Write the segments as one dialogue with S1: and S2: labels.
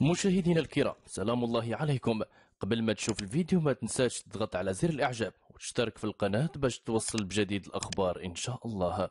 S1: مشاهدينا الكرام سلام الله عليكم قبل ما تشوف الفيديو ما تنساش تضغط على زر الاعجاب وتشترك في القناة باش توصل بجديد الاخبار ان شاء الله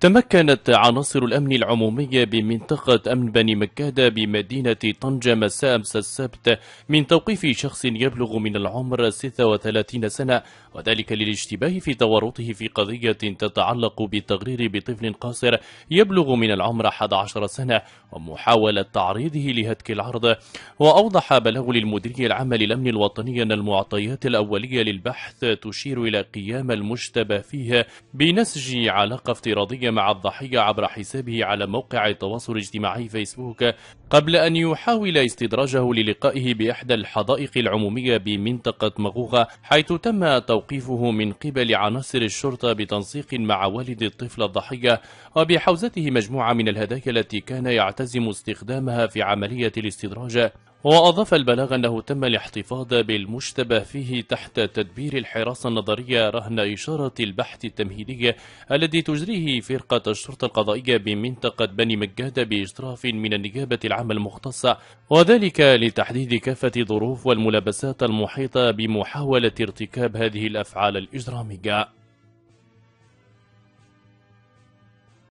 S1: تمكنت عناصر الأمن العمومية بمنطقة أمن بني مكادة بمدينة طنجة مساء أمس السبت من توقيف شخص يبلغ من العمر 36 سنة وذلك للاشتباه في تورطه في قضية تتعلق بالتغرير بطفل قاصر يبلغ من العمر 11 سنة ومحاولة تعريضه لهتك العرض وأوضح بلاغ للمديرية العامة للأمن الوطني أن المعطيات الأولية للبحث تشير إلى قيام المشتبه فيها بنسج علاقة افتراضية مع الضحية عبر حسابه على موقع التواصل الاجتماعي فيسبوك قبل أن يحاول استدراجه للقائه بإحدى الحدائق العمومية بمنطقة مغوغة حيث تم توقيفه من قبل عناصر الشرطة بتنسيق مع والد الطفل الضحية وبحوزته مجموعة من الهدايا التي كان يعتزم استخدامها في عملية الاستدراج وأضاف البلاغ أنه تم الاحتفاظ بالمشتبه فيه تحت تدبير الحراسة النظرية رهن إشارة البحث التمهيدية الذي تجريه فرقة الشرطة القضائية بمنطقة بني مجادة بإشراف من النيابة العامة المختصة وذلك لتحديد كافة ظروف والملابسات المحيطة بمحاولة ارتكاب هذه الأفعال الإجرامية